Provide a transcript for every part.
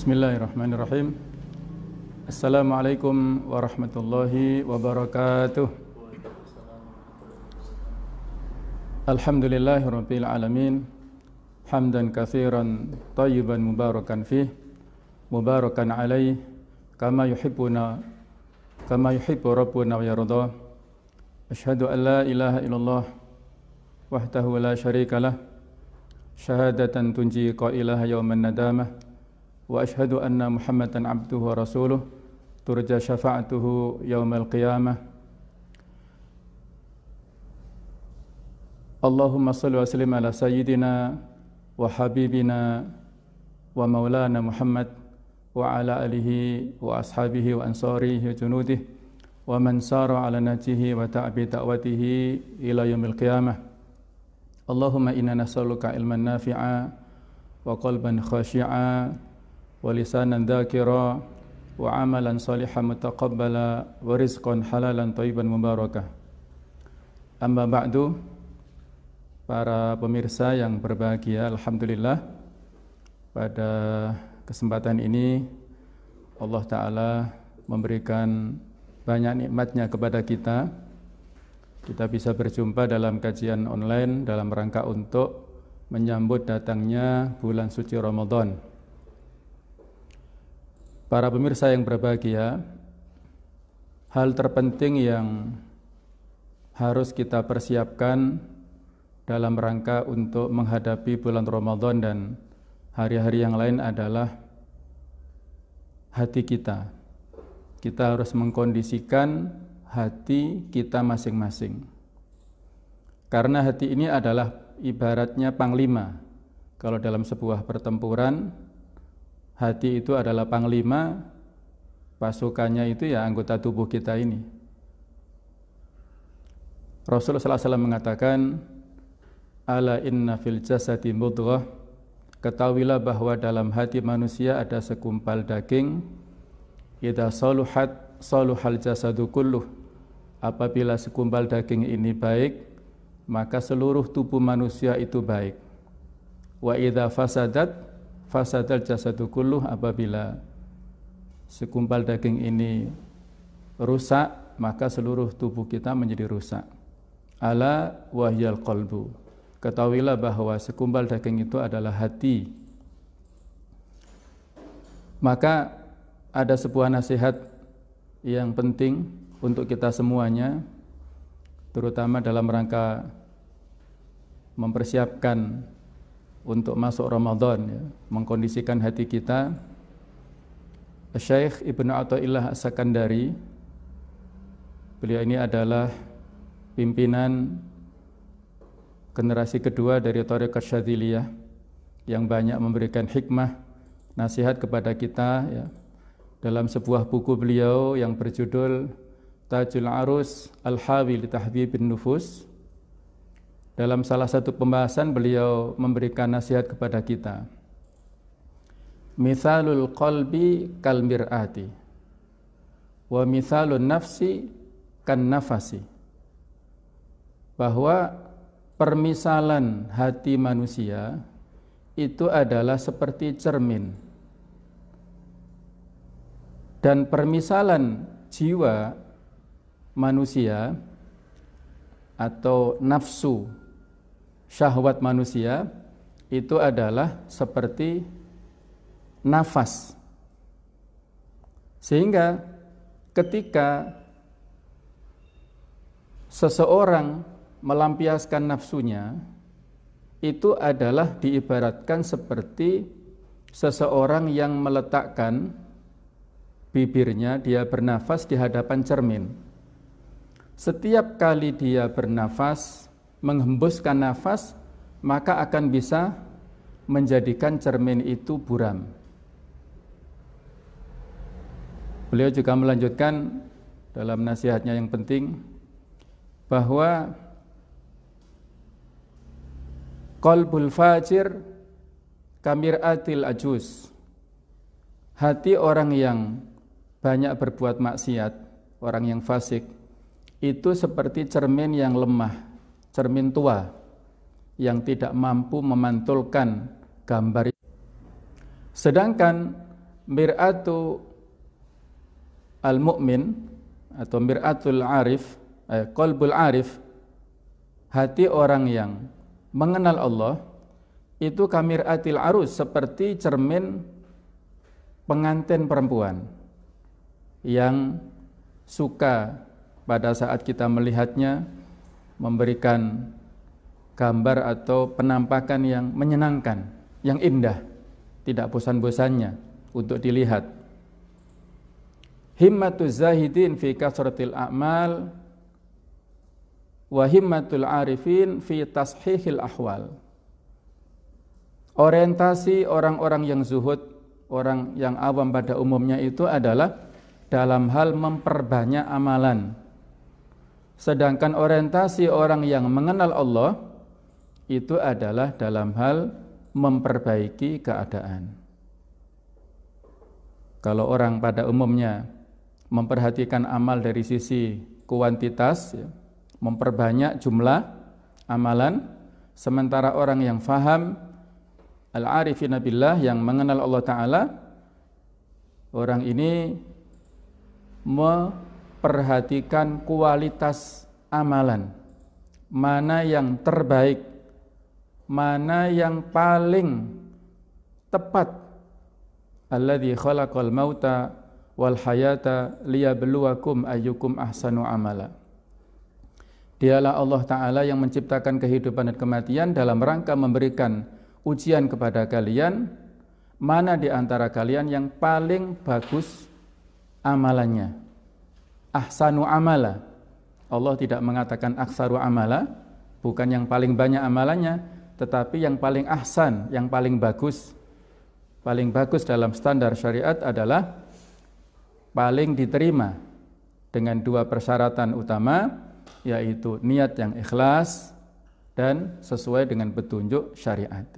بسم الله الرحمن الرحيم السلام عليكم ورحمة الله وبركاته الحمد لله رب العالمين حمدا كثيرا طيبا مباركا فيه مباركا عليه كما يحبنا كما يحب ربنا ويرضى أشهد أن لا إله إلا الله وحده لا شريك له شهادة تنجي قائلها يوم الندامة وأشهد أن محمدا عبده ورسوله ترجى شفاعته يوم القيامة اللهم صل وسلم على سيدنا وحبيبنا ومولانا محمد وعلى آله وأصحابه وأنصاره وجنوده ومن سار على نهجه وتعب دعوته إلى يوم القيامة اللهم إنا نسألك علما نافعا وقلبا خاشعا ولسانا ذاكرا وعملا صالحا متقبلا ورزقا حلالا طيبا مباركا أما بعد para pemirsa yang berbahagia Alhamdulillah pada kesempatan ini Allah Ta'ala memberikan banyak nikmatnya kepada kita kita bisa berjumpa dalam kajian online dalam rangka untuk menyambut datangnya bulan suci Ramadan Para pemirsa yang berbahagia, hal terpenting yang harus kita persiapkan dalam rangka untuk menghadapi bulan Ramadan dan hari-hari yang lain adalah hati kita. Kita harus mengkondisikan hati kita masing-masing. Karena hati ini adalah ibaratnya panglima. Kalau dalam sebuah pertempuran, hati itu adalah panglima, pasukannya itu ya anggota tubuh kita ini. Rasulullah SAW mengatakan, Ala inna fil jasadi mudghah, ketahuilah bahwa dalam hati manusia ada sekumpal daging, Ida saluhat saluhal jasadu kulluh. Apabila sekumpal daging ini baik, maka seluruh tubuh manusia itu baik. Wa idha fasadat fasadal jasadu kulluh apabila sekumpal daging ini rusak maka seluruh tubuh kita menjadi rusak ala wahyal qalbu ketahuilah bahwa sekumpal daging itu adalah hati maka ada sebuah nasihat yang penting untuk kita semuanya terutama dalam rangka mempersiapkan untuk masuk Ramadan ya, mengkondisikan hati kita Syekh Ibnu Athaillah As-Sakandari beliau ini adalah pimpinan generasi kedua dari Tarekat Syadziliyah yang banyak memberikan hikmah nasihat kepada kita ya, dalam sebuah buku beliau yang berjudul Tajul Arus Al-Hawi li Tahbibin Nufus dalam salah satu pembahasan beliau memberikan nasihat kepada kita. Misalul qalbi kal mir'ati wa misalun nafsi kan nafasi. Bahwa permisalan hati manusia itu adalah seperti cermin. Dan permisalan jiwa manusia atau nafsu syahwat manusia itu adalah seperti nafas. Sehingga ketika seseorang melampiaskan nafsunya itu adalah diibaratkan seperti seseorang yang meletakkan bibirnya dia bernafas di hadapan cermin. Setiap kali dia bernafas menghembuskan nafas, maka akan bisa menjadikan cermin itu buram. Beliau juga melanjutkan dalam nasihatnya yang penting bahwa kolbul fajir kamir atil ajus. Hati orang yang banyak berbuat maksiat, orang yang fasik, itu seperti cermin yang lemah cermin tua yang tidak mampu memantulkan gambar. Sedangkan mir'atu al-mu'min atau mir'atul arif, eh, qalbul arif, hati orang yang mengenal Allah itu kamiratil arus seperti cermin pengantin perempuan yang suka pada saat kita melihatnya memberikan gambar atau penampakan yang menyenangkan, yang indah, tidak bosan-bosannya untuk dilihat. Himmatuz zahidin fi kasratil a'mal wa himmatul arifin fi tashihil ahwal. Orientasi orang-orang yang zuhud, orang yang awam pada umumnya itu adalah dalam hal memperbanyak amalan, Sedangkan orientasi orang yang mengenal Allah itu adalah dalam hal memperbaiki keadaan. Kalau orang pada umumnya memperhatikan amal dari sisi kuantitas, ya, memperbanyak jumlah amalan, sementara orang yang faham al-arifin billah yang mengenal Allah Ta'ala, orang ini me perhatikan kualitas amalan. Mana yang terbaik, mana yang paling tepat. Alladhi khalaqal mauta wal hayata liyabluwakum ayyukum ahsanu amala. Dialah Allah Ta'ala yang menciptakan kehidupan dan kematian dalam rangka memberikan ujian kepada kalian mana di antara kalian yang paling bagus amalannya ahsanu amala. Allah tidak mengatakan aksaru amala, bukan yang paling banyak amalannya, tetapi yang paling ahsan, yang paling bagus. Paling bagus dalam standar syariat adalah paling diterima dengan dua persyaratan utama yaitu niat yang ikhlas dan sesuai dengan petunjuk syariat.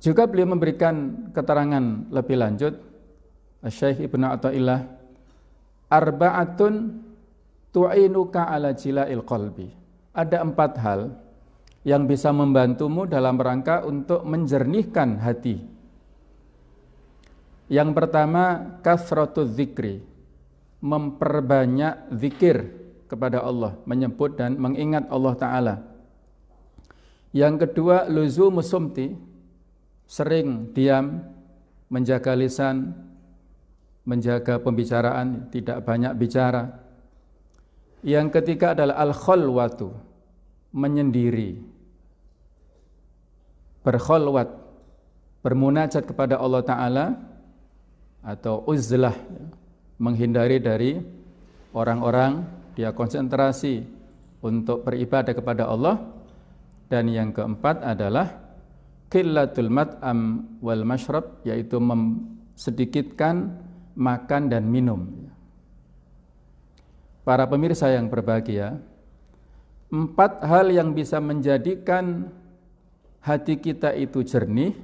Juga beliau memberikan keterangan lebih lanjut Syekh Ibnu Atta'illah arba'atun tu'inuka ala jila'il qalbi. Ada empat hal yang bisa membantumu dalam rangka untuk menjernihkan hati. Yang pertama, kasratu zikri. Memperbanyak zikir kepada Allah, menyebut dan mengingat Allah Ta'ala. Yang kedua, luzu musumti. Sering diam, menjaga lisan, menjaga pembicaraan, tidak banyak bicara. Yang ketiga adalah al kholwatu menyendiri. berkholwat bermunajat kepada Allah Ta'ala atau uzlah, menghindari dari orang-orang, dia konsentrasi untuk beribadah kepada Allah. Dan yang keempat adalah qillatul mat'am wal mashrab, yaitu sedikitkan makan dan minum. Para pemirsa yang berbahagia, empat hal yang bisa menjadikan hati kita itu jernih,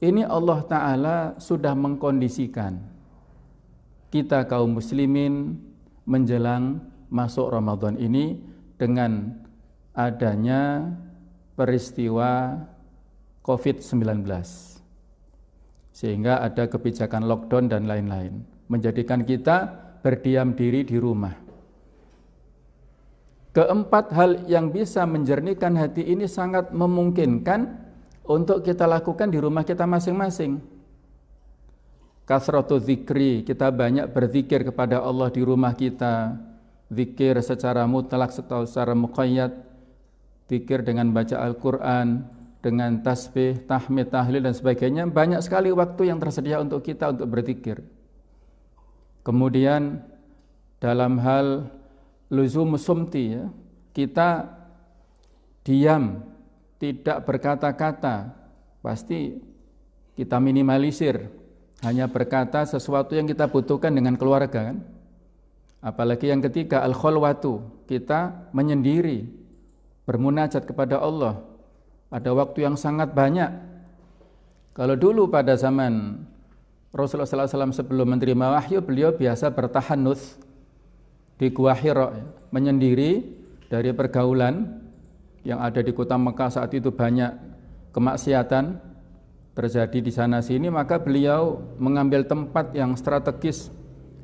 ini Allah Ta'ala sudah mengkondisikan kita kaum muslimin menjelang masuk Ramadan ini dengan adanya peristiwa COVID-19. Sehingga ada kebijakan lockdown dan lain-lain. Menjadikan kita berdiam diri di rumah. Keempat hal yang bisa menjernihkan hati ini sangat memungkinkan untuk kita lakukan di rumah kita masing-masing. Kasratu zikri, kita banyak berzikir kepada Allah di rumah kita. Zikir secara mutlak secara muqayyad, zikir dengan baca Al-Quran, dengan tasbih, tahmid, tahlil dan sebagainya banyak sekali waktu yang tersedia untuk kita untuk berzikir. Kemudian dalam hal luzum sumti ya, kita diam, tidak berkata-kata, pasti kita minimalisir hanya berkata sesuatu yang kita butuhkan dengan keluarga kan. Apalagi yang ketiga al-khalwatu, kita menyendiri, bermunajat kepada Allah, ada waktu yang sangat banyak. Kalau dulu pada zaman Rasulullah SAW sebelum menerima wahyu, beliau biasa bertahan bertahanus di Gua Hiro, ya. menyendiri dari pergaulan yang ada di kota Mekah saat itu banyak kemaksiatan terjadi di sana sini, maka beliau mengambil tempat yang strategis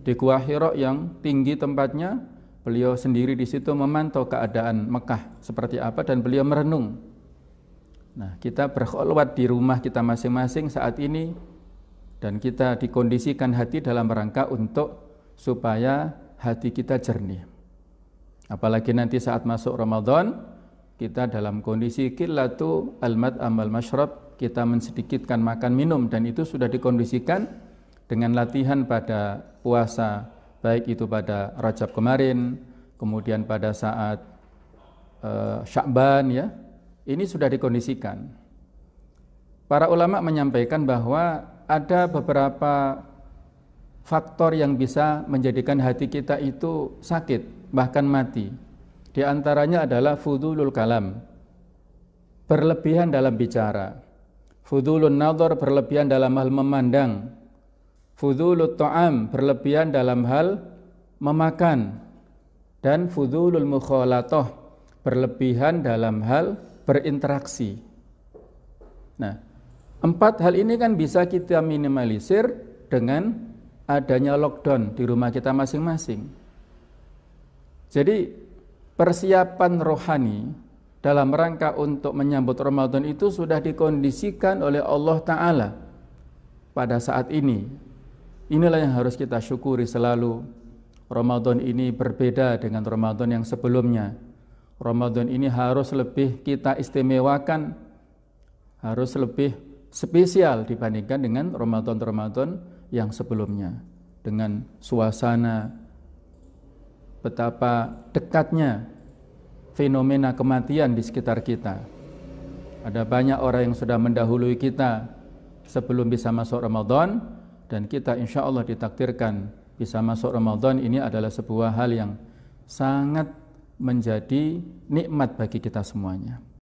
di Gua Hiro yang tinggi tempatnya. Beliau sendiri di situ memantau keadaan Mekah seperti apa dan beliau merenung Nah, kita berkholwat di rumah kita masing-masing saat ini dan kita dikondisikan hati dalam rangka untuk supaya hati kita jernih. Apalagi nanti saat masuk Ramadan, kita dalam kondisi kilatu almat amal masyrab, kita mensedikitkan makan minum dan itu sudah dikondisikan dengan latihan pada puasa, baik itu pada Rajab kemarin, kemudian pada saat uh, Syakban ya, ini sudah dikondisikan. Para ulama menyampaikan bahwa ada beberapa faktor yang bisa menjadikan hati kita itu sakit, bahkan mati. Di antaranya adalah fudulul kalam, berlebihan dalam bicara. Fudulun nador berlebihan dalam hal memandang. Fudulut ta'am berlebihan dalam hal memakan. Dan fudulul mukholatoh berlebihan dalam hal berinteraksi. Nah, empat hal ini kan bisa kita minimalisir dengan adanya lockdown di rumah kita masing-masing. Jadi, persiapan rohani dalam rangka untuk menyambut Ramadan itu sudah dikondisikan oleh Allah Ta'ala pada saat ini. Inilah yang harus kita syukuri selalu. Ramadan ini berbeda dengan Ramadan yang sebelumnya Ramadan ini harus lebih kita istimewakan, harus lebih spesial dibandingkan dengan Ramadan-Ramadan yang sebelumnya. Dengan suasana betapa dekatnya fenomena kematian di sekitar kita. Ada banyak orang yang sudah mendahului kita sebelum bisa masuk Ramadan dan kita insya Allah ditakdirkan bisa masuk Ramadan ini adalah sebuah hal yang sangat menjadi nikmat bagi kita semuanya.